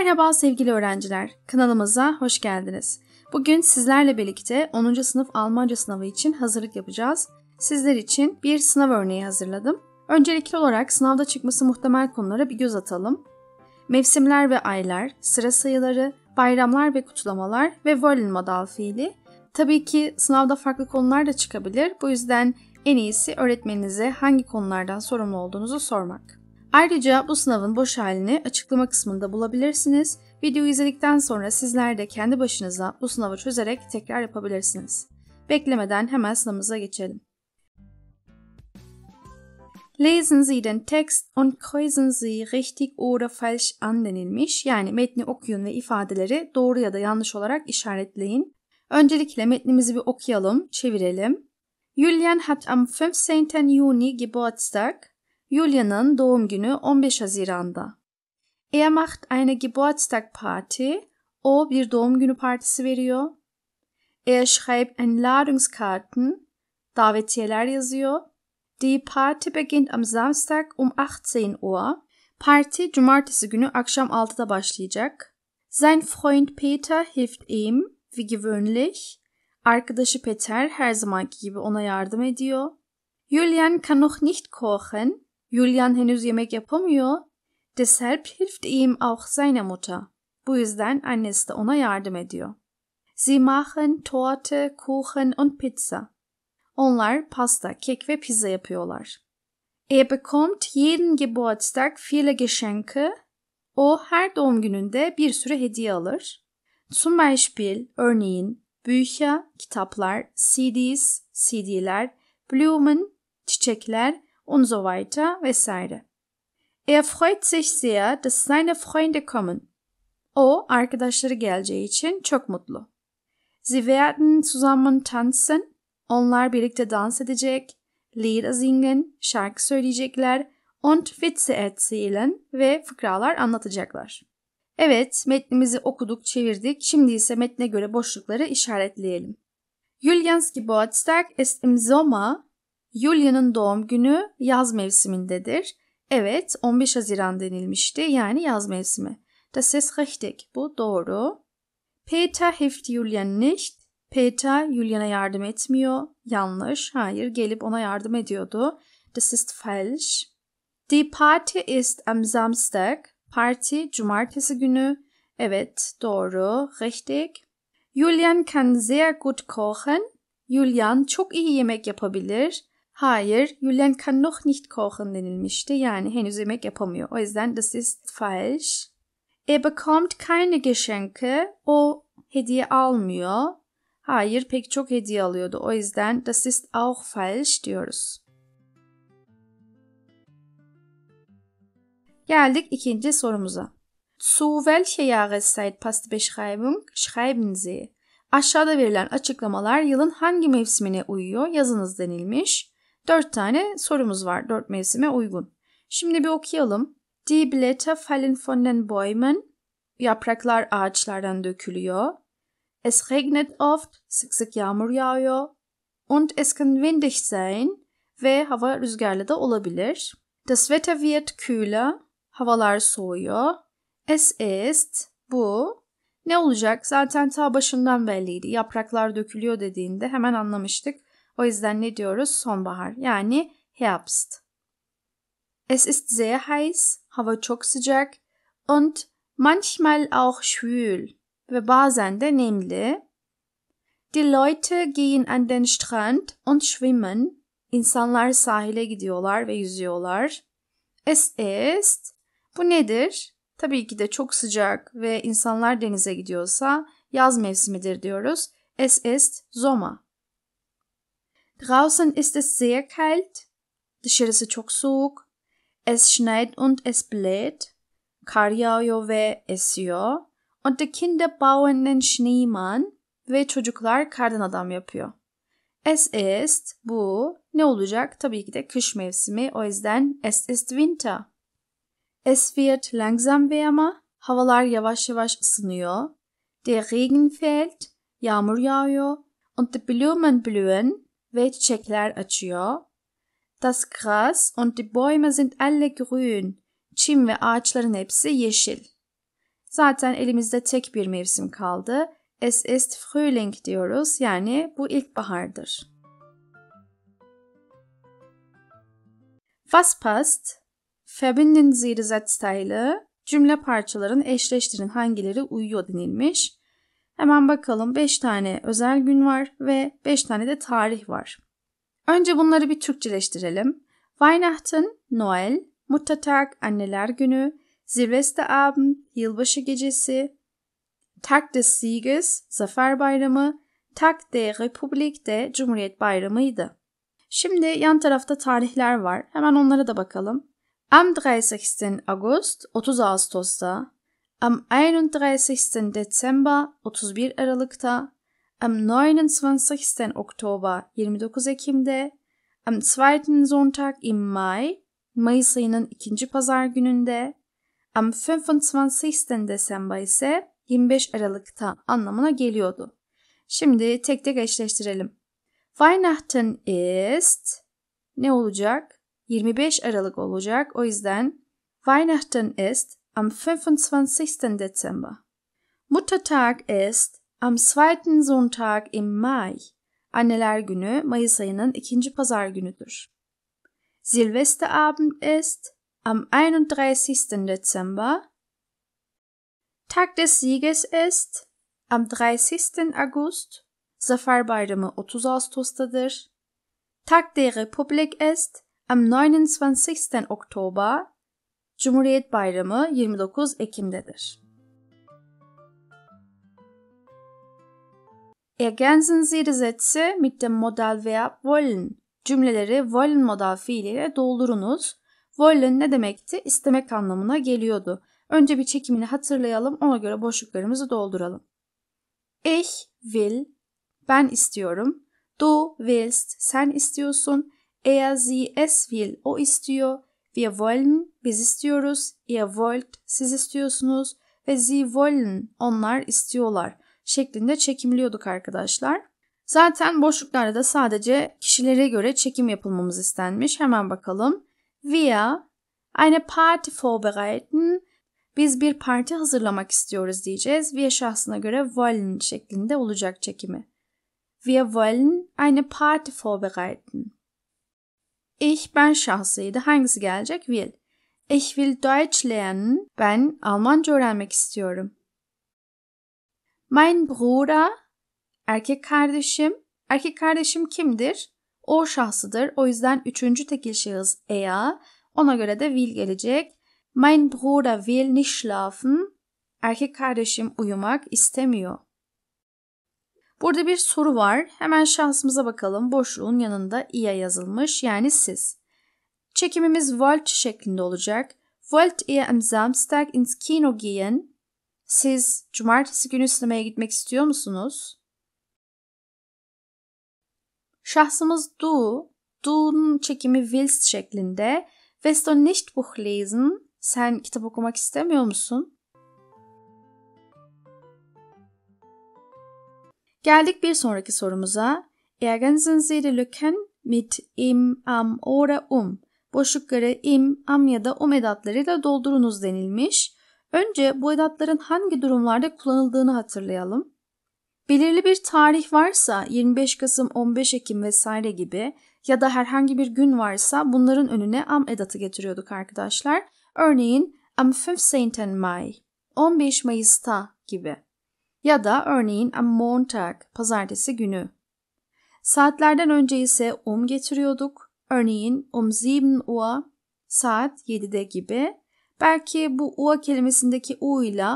Merhaba sevgili öğrenciler, kanalımıza hoş geldiniz. Bugün sizlerle birlikte 10. sınıf Almanca sınavı için hazırlık yapacağız. Sizler için bir sınav örneği hazırladım. Öncelikli olarak sınavda çıkması muhtemel konulara bir göz atalım. Mevsimler ve aylar, sıra sayıları, bayramlar ve kutlamalar ve wollen modal fiili. Tabii ki sınavda farklı konular da çıkabilir. Bu yüzden en iyisi öğretmeninize hangi konulardan sorumlu olduğunuzu sormak. Ayrıca bu sınavın boş halini açıklama kısmında bulabilirsiniz. Videoyu izledikten sonra sizler de kendi başınıza bu sınavı çözerek tekrar yapabilirsiniz. Beklemeden hemen sınavımıza geçelim. Lesen Sie den Text und kreuzen Sie richtig oder falsch an denilmiş. Yani metni okuyun ve ifadeleri doğru ya da yanlış olarak işaretleyin. Öncelikle metnimizi bir okuyalım, çevirelim. Julian hat am 15. Juni Geburtstag. Julian'ın doğum günü 15 Haziran'da. Er macht eine Geburtstagparty. O bir doğum günü partisi veriyor. Er schreibt Einladungskarten, davetiyeler yazıyor. Die Party beginnt am Samstag um 18 Uhr. Parti cumartesi günü akşam 6'da başlayacak. Sein Freund Peter hilft ihm, wie gewöhnlich. Arkadaşı Peter her zamanki gibi ona yardım ediyor. Julian kann noch nicht kochen. Julian henüz yemek yapamıyor. Deshalb hilft ihm auch seine Mutter. Bu yüzden annesi de ona yardım ediyor. Sie machen Torte, Kuchen und Pizza. Onlar pasta, kek ve pizza yapıyorlar. Er bekommt jeden Geburtstag viele Geschenke. O her doğum gününde bir sürü hediye alır. Zum Beispiel, örneğin, Bücher, kitaplar, CDs, CD'ler, Blumen, çiçekler und so weiter vesaire. Er freut sich sehr, dass seine Freunde kommen. O arkadaşları geleceği için çok mutlu. Sie werden zusammen tanzen. Onlar birlikte dans edecek, Lieder singen, şarkı söyleyecekler und Witze erzählen ve fıkralar anlatacaklar. Evet, metnimizi okuduk, çevirdik. Şimdi ise metne göre boşlukları işaretleyelim. Julians Geburtstag ist im Sommer Julia'nın doğum günü yaz mevsimindedir. Evet 15 Haziran denilmişti yani yaz mevsimi. Das ist richtig. Bu doğru. Peter hilft Julia nicht. Peter Julia'na yardım etmiyor. Yanlış. Hayır gelip ona yardım ediyordu. Das ist falsch. Die Party ist am Samstag. Parti cumartesi günü. Evet doğru. Richtig. Julian kann sehr gut kochen. Julian çok iyi yemek yapabilir. Hayır, Julian kann noch nicht kochen denilmişti. Yani henüz yemek yapamıyor. O yüzden das ist falsch. Er bekommt keine Geschenke. O hediye almıyor. Hayır, pek çok hediye alıyordu. O yüzden das ist auch falsch diyoruz. Geldik ikinci sorumuza. Zu welcher Jahreszeit passt die Beschreibung? Schreiben Sie. Aşağıda verilen açıklamalar yılın hangi mevsimine uyuyor yazınız denilmiş. Dört tane sorumuz var dört mevsime uygun. Şimdi bir okuyalım. Die Blätter fallen von den Bäumen. Yapraklar ağaçlardan dökülüyor. Es regnet oft. Sık sık yağmur yağıyor. Und es kann windig sein. Ve hava rüzgarlı da olabilir. Das Wetter wird kühler. Havalar soğuyor. Es ist. Bu. Ne olacak? Zaten ta başından belliydi. Yapraklar dökülüyor dediğinde hemen anlamıştık o yüzden ne diyoruz? Sonbahar yani Herbst. Es ist sehr heiß, hava çok sıcak und manchmal auch schwül ve bazen de nemli. Die Leute gehen an den Strand und schwimmen. İnsanlar sahile gidiyorlar ve yüzüyorlar. Es ist bu nedir? Tabii ki de çok sıcak ve insanlar denize gidiyorsa yaz mevsimidir diyoruz. Es ist Sommer. Draußen ist es sehr kalt. Dışarısı çok soğuk. Es schneit und es bläht. Kar yağıyor ve esiyor. Und die Kinder bauen den Schneemann ve çocuklar kardan adam yapıyor. Es ist bu ne olacak? Tabii ki de kış mevsimi. O yüzden es ist Winter. Es wird langsam wärmer. Havalar yavaş yavaş ısınıyor. Der Regen fällt. Yağmur yağıyor. Und die Blumen blühen. ve çiçekler açıyor. Das Gras und die Bäume sind alle grün. Çim ve ağaçların hepsi yeşil. Zaten elimizde tek bir mevsim kaldı. Es ist Frühling diyoruz yani bu ilkbahardır. Was passt? Verbinden Sie die Satzteile. Cümle parçaların eşleştirin hangileri uyuyor denilmiş. Hemen bakalım 5 tane özel gün var ve 5 tane de tarih var. Önce bunları bir Türkçeleştirelim. Weihnachten, Noel, Muttertag, Anneler Günü, Silvesterabend, Yılbaşı Gecesi, Tag des Sieges, Zafer Bayramı, Tag der Republik de Cumhuriyet Bayramı'ydı. Şimdi yan tarafta tarihler var. Hemen onlara da bakalım. Am 30. Ağustos, 30 Ağustos'ta am 31. Dezember 31 Aralık'ta, am 29. Oktober 29 Ekim'de, am 2. Sonntag im Mai, Mayıs ayının ikinci pazar gününde, am 25. Desember ise 25 Aralık'ta anlamına geliyordu. Şimdi tek tek eşleştirelim. Weihnachten ist ne olacak? 25 Aralık olacak. O yüzden Weihnachten ist am 25. Dezember. Muttertag ist am zweiten Sonntag im Mai. Anneler günü Mayıs ayının ikinci pazar günüdür. Silvesterabend ist am 31. Dezember. Tag des Sieges ist am 30. August. Zafer Bayramı 30 Ağustos'tadır. Tag der Republik ist am 29. Oktober Cumhuriyet Bayramı 29 Ekim'dedir. Ergänzen Sie die Sätze mit dem Modalverb wollen. Cümleleri wollen modal fiiliyle doldurunuz. Wollen ne demekti? İstemek anlamına geliyordu. Önce bir çekimini hatırlayalım, ona göre boşluklarımızı dolduralım. Ich will, ben istiyorum. Du willst, sen istiyorsun. Er, sie, es will, o istiyor. Wir wollen, biz istiyoruz. Ihr wollt, siz istiyorsunuz. Ve sie wollen, onlar istiyorlar şeklinde çekimliyorduk arkadaşlar. Zaten boşluklarda da sadece kişilere göre çekim yapılmamız istenmiş. Hemen bakalım. Wir eine Party vorbereiten. Biz bir parti hazırlamak istiyoruz diyeceğiz. Wir şahsına göre wollen şeklinde olacak çekimi. Wir wollen eine Party vorbereiten. Ich ben şahsıydı. Hangisi gelecek? Will. Ich will Deutsch lernen. Ben Almanca öğrenmek istiyorum. Mein Bruder erkek kardeşim. Erkek kardeşim kimdir? O şahsıdır. O yüzden üçüncü tekil şahıs EA. Er. Ona göre de will gelecek. Mein Bruder will nicht schlafen. Erkek kardeşim uyumak istemiyor. Burada bir soru var. Hemen şansımıza bakalım. Boşluğun yanında ia yazılmış yani siz. Çekimimiz volt şeklinde olacak. Wollt ihr am Samstag ins Kino gehen? Siz cumartesi günü sinemaya gitmek istiyor musunuz? Şahsımız du, du'nun çekimi willst şeklinde. Wirst du nicht Buch lesen? Sen kitap okumak istemiyor musun? Geldik bir sonraki sorumuza. Ergänzen Sie die Lücken mit im, am oder um. Boşlukları im, am ya da um edatlarıyla doldurunuz denilmiş. Önce bu edatların hangi durumlarda kullanıldığını hatırlayalım. Belirli bir tarih varsa 25 Kasım, 15 Ekim vesaire gibi ya da herhangi bir gün varsa bunların önüne am edatı getiriyorduk arkadaşlar. Örneğin am 15. May, 15 Mayıs'ta gibi ya da örneğin am Montag pazartesi günü. Saatlerden önce ise um getiriyorduk. Örneğin um 7 Uhr saat 7'de gibi. Belki bu Uhr kelimesindeki U ile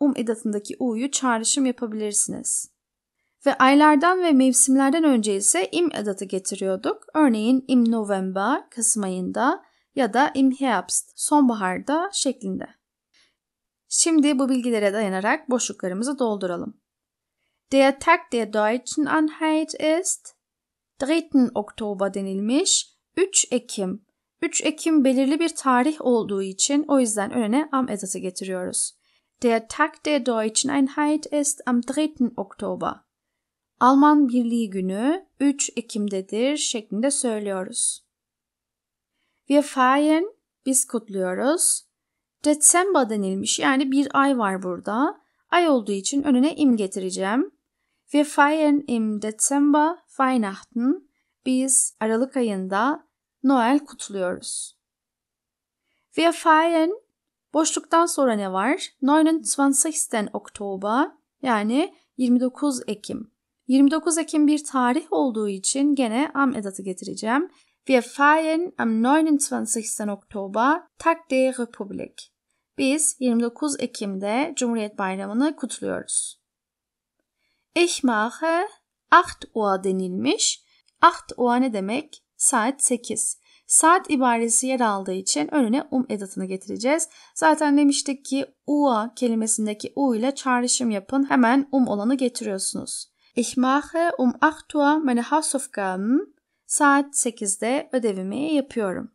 um edatındaki U'yu çağrışım yapabilirsiniz. Ve aylardan ve mevsimlerden önce ise im edatı getiriyorduk. Örneğin im November, Kasım ayında ya da im Herbst, sonbaharda şeklinde. Şimdi bu bilgilere dayanarak boşluklarımızı dolduralım. Der Tag der Deutschen Einheit ist 3. Oktober denilmiş. 3 Ekim. 3 Ekim belirli bir tarih olduğu için o yüzden önüne am edatı getiriyoruz. Der Tag der Deutschen Einheit ist am 3. Oktober. Alman Birliği günü 3 Ekim'dedir şeklinde söylüyoruz. Wir feiern, biz kutluyoruz. December denilmiş yani bir ay var burada. Ay olduğu için önüne im getireceğim. Wir feiern im Dezember Weihnachten. Biz Aralık ayında Noel kutluyoruz. Wir feiern boşluktan sonra ne var? 29. Oktober yani 29 Ekim. 29 Ekim bir tarih olduğu için gene am edatı getireceğim Wir feiern am 29. Oktober Tag der Republik. Biz 29 Ekim'de Cumhuriyet Bayramı'nı kutluyoruz. Ich mache 8 Uhr denilmiş. 8 Uhr ne demek? Saat 8. Saat ibaresi yer aldığı için önüne um edatını getireceğiz. Zaten demiştik ki ua kelimesindeki u ile çağrışım yapın. Hemen um olanı getiriyorsunuz. Ich mache um 8 Uhr meine Hausaufgaben. Saat 8'de ödevimi yapıyorum.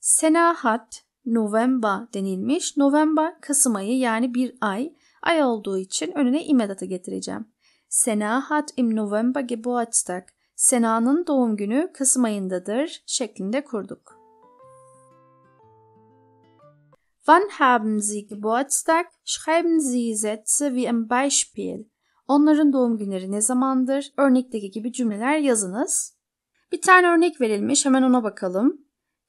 Senahat Novemba denilmiş. Novemba Kasım ayı yani bir ay. Ay olduğu için önüne imedata getireceğim. Senahat im Novemba Geburtstag. Sena'nın doğum günü Kasım ayındadır şeklinde kurduk. Wann haben Sie Geburtstag? Schreiben Sie Sätze wie im Beispiel. Onların doğum günleri ne zamandır? Örnekteki gibi cümleler yazınız. Bir tane örnek verilmiş. Hemen ona bakalım.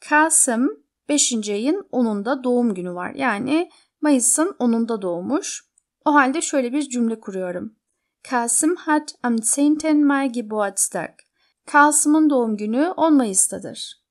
Kasım 5. ayın 10'unda doğum günü var. Yani Mayıs'ın 10'unda doğmuş. O halde şöyle bir cümle kuruyorum. Kasım hat am 10. Mai Geburtstag. Kasım'ın doğum günü 10 Mayıs'tadır.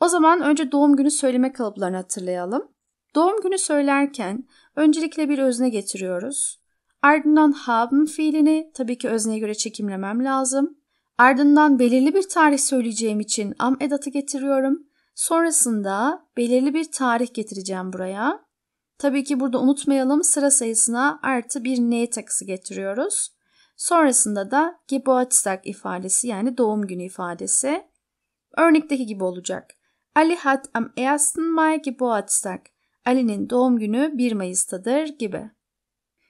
O zaman önce doğum günü söyleme kalıplarını hatırlayalım. Doğum günü söylerken öncelikle bir özne getiriyoruz. Ardından haben fiilini tabii ki özneye göre çekimlemem lazım. Ardından belirli bir tarih söyleyeceğim için am edatı getiriyorum. Sonrasında belirli bir tarih getireceğim buraya. Tabii ki burada unutmayalım sıra sayısına artı bir n takısı getiriyoruz. Sonrasında da Geburtstag ifadesi yani doğum günü ifadesi. Örnekteki gibi olacak. Ali hat am 1. Mai Geburtstag. Ali'nin doğum günü 1 Mayıs'tadır gibi.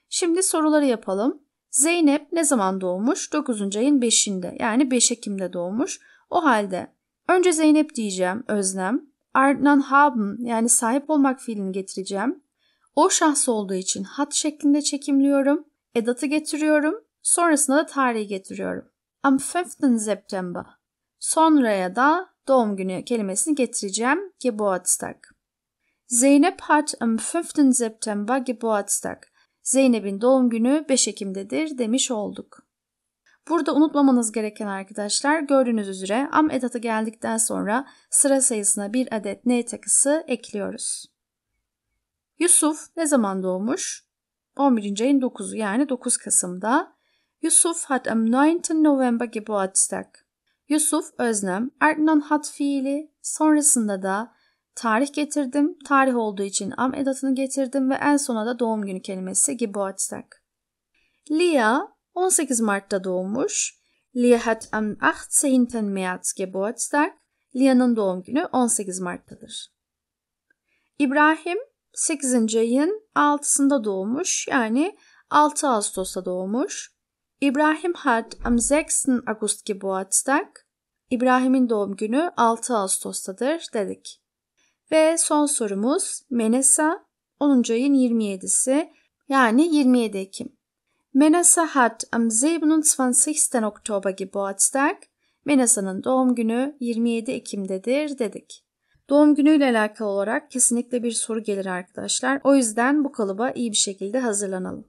Şimdi soruları yapalım. Zeynep ne zaman doğmuş? 9. ayın 5'inde yani 5 Ekim'de doğmuş. O halde önce Zeynep diyeceğim özlem. Ardından haben yani sahip olmak fiilini getireceğim. O şahs olduğu için hat şeklinde çekimliyorum. Edatı getiriyorum. Sonrasında da tarihi getiriyorum. Am 5. September. Sonraya da doğum günü kelimesini getireceğim. Geburtstag. Zeynep hat am 5. September Geburtstag. Zeynep'in doğum günü 5 Ekim'dedir demiş olduk. Burada unutmamanız gereken arkadaşlar gördüğünüz üzere am edatı geldikten sonra sıra sayısına bir adet n takısı ekliyoruz. Yusuf ne zaman doğmuş? 11. ayın 9'u yani 9 Kasım'da. Yusuf hat am 9. November Geburtstag. Yusuf öznem, ardından hat fiili, sonrasında da tarih getirdim. Tarih olduğu için am edatını getirdim ve en sona da doğum günü kelimesi Geburtstag. Lia 18 Mart'ta doğmuş. Lia hat am 18. März Geburtstag. Lia'nın doğum günü 18 Mart'tadır. İbrahim 8. ayın 6'sında doğmuş. Yani 6 Ağustos'ta doğmuş. İbrahim hat am 6. August Geburtstag. İbrahim'in doğum günü 6 Ağustos'tadır dedik. Ve son sorumuz Menesa 10. ayın 27'si yani 27 Ekim. Menesa hat am 27. Oktober Geburtstag. Menasa'nın doğum günü 27 Ekim'dedir dedik. Doğum günüyle alakalı olarak kesinlikle bir soru gelir arkadaşlar. O yüzden bu kalıba iyi bir şekilde hazırlanalım.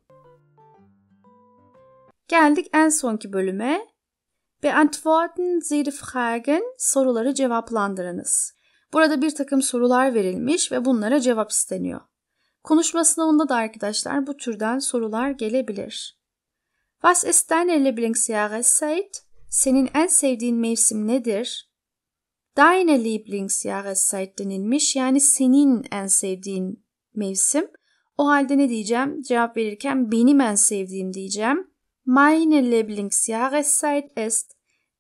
Geldik en sonki bölüme. Beantworten Sie die Fragen, soruları cevaplandırınız. Burada bir takım sorular verilmiş ve bunlara cevap isteniyor. Konuşma sınavında da arkadaşlar bu türden sorular gelebilir. Was ist deine Lieblingsjahreszeit? Senin en sevdiğin mevsim nedir? Deine Lieblingsjahreszeit denilmiş yani senin en sevdiğin mevsim. O halde ne diyeceğim? Cevap verirken benim en sevdiğim diyeceğim. Meine Lieblingsjahreszeit ist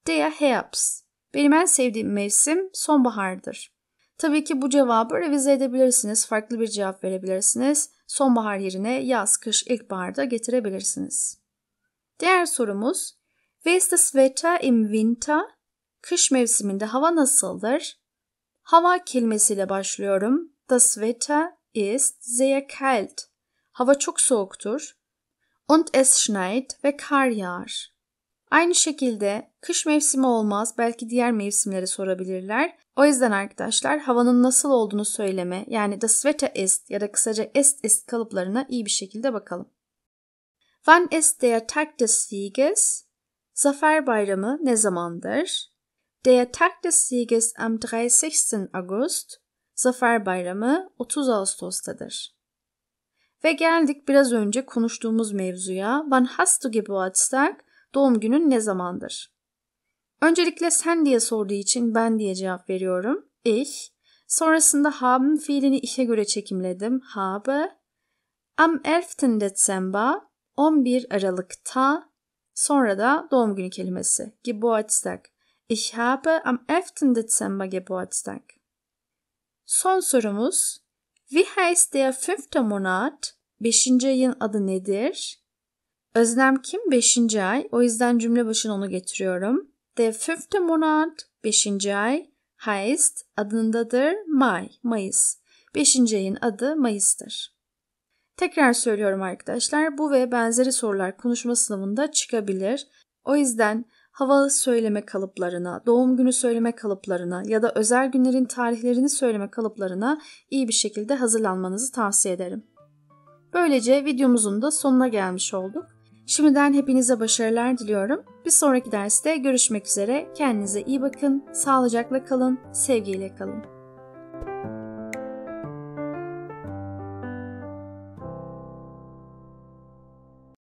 der Herbst. Benim en sevdiğim mevsim sonbahardır. Tabii ki bu cevabı revize edebilirsiniz, farklı bir cevap verebilirsiniz. Sonbahar yerine yaz, kış, ilkbaharda getirebilirsiniz. Diğer sorumuz, Wie ist das Wetter im Winter? Kış mevsiminde hava nasıldır? Hava kelimesiyle başlıyorum. Das Wetter ist sehr kalt. Hava çok soğuktur. Und es schneit ve kar yağar. Aynı şekilde Kış mevsimi olmaz, belki diğer mevsimlere sorabilirler. O yüzden arkadaşlar havanın nasıl olduğunu söyleme yani das Wetter ist ya da kısaca ist ist kalıplarına iyi bir şekilde bakalım. Wann ist der Tag des Sieges? Zafer Bayramı ne zamandır? Der Tag des Sieges am 30. August. Zafer Bayramı 30 Ağustos'tadır. Ve geldik biraz önce konuştuğumuz mevzuya. Wann hast du Geburtstag? Doğum günün ne zamandır? Öncelikle sen diye sorduğu için ben diye cevap veriyorum. Ich. Sonrasında haben fiilini işe göre çekimledim. Habe. Am 11. Dezember 11 Aralık'ta sonra da doğum günü kelimesi. Geburtstag. Ich habe am 11. Dezember Geburtstag. Son sorumuz. Wie heißt der fünfte Monat? Beşinci ayın adı nedir? Özlem kim? Beşinci ay. O yüzden cümle başına onu getiriyorum. Der fünfte Monat, beşinci ay, heißt adındadır May, Mayıs. Beşinci ayın adı Mayıs'tır. Tekrar söylüyorum arkadaşlar, bu ve benzeri sorular konuşma sınavında çıkabilir. O yüzden havalı söyleme kalıplarına, doğum günü söyleme kalıplarına ya da özel günlerin tarihlerini söyleme kalıplarına iyi bir şekilde hazırlanmanızı tavsiye ederim. Böylece videomuzun da sonuna gelmiş olduk. Şimdiden hepinize başarılar diliyorum. Bir sonraki derste görüşmek üzere. Kendinize iyi bakın, sağlıcakla kalın, sevgiyle kalın.